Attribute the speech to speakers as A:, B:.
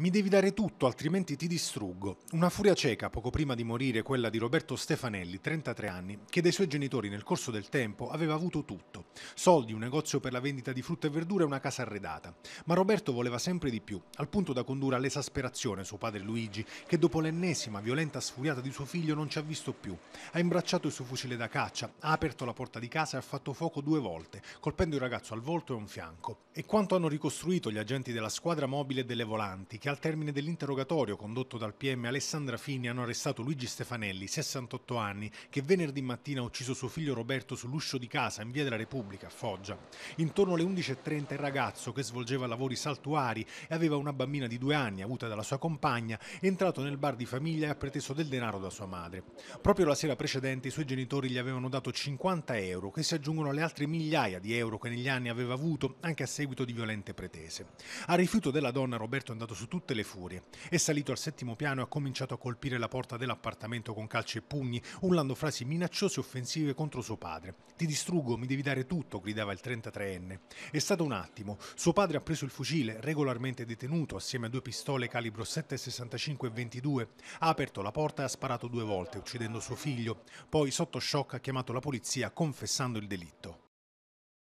A: Mi devi dare tutto, altrimenti ti distruggo. Una furia cieca, poco prima di morire, quella di Roberto Stefanelli, 33 anni, che dai suoi genitori nel corso del tempo aveva avuto tutto. Soldi, un negozio per la vendita di frutta e verdura e una casa arredata. Ma Roberto voleva sempre di più, al punto da condurre all'esasperazione suo padre Luigi, che dopo l'ennesima violenta sfuriata di suo figlio non ci ha visto più. Ha imbracciato il suo fucile da caccia, ha aperto la porta di casa e ha fatto fuoco due volte, colpendo il ragazzo al volto e un fianco. E quanto hanno ricostruito gli agenti della squadra mobile e delle volanti, che al termine dell'interrogatorio condotto dal PM Alessandra Fini hanno arrestato Luigi Stefanelli, 68 anni, che venerdì mattina ha ucciso suo figlio Roberto sull'uscio di casa in via della Repubblica a Foggia. Intorno alle 11.30 il ragazzo, che svolgeva lavori saltuari e aveva una bambina di due anni avuta dalla sua compagna, è entrato nel bar di famiglia e ha preteso del denaro da sua madre. Proprio la sera precedente i suoi genitori gli avevano dato 50 euro, che si aggiungono alle altre migliaia di euro che negli anni aveva avuto anche a seguito di violente pretese. A rifiuto della donna Roberto è andato su tutto tutte le furie. È salito al settimo piano e ha cominciato a colpire la porta dell'appartamento con calci e pugni, urlando frasi minacciose e offensive contro suo padre. Ti distruggo, mi devi dare tutto, gridava il 33enne. È stato un attimo. Suo padre ha preso il fucile, regolarmente detenuto, assieme a due pistole calibro 7,65 e 22. Ha aperto la porta e ha sparato due volte, uccidendo suo figlio. Poi, sotto shock, ha chiamato la polizia confessando il delitto.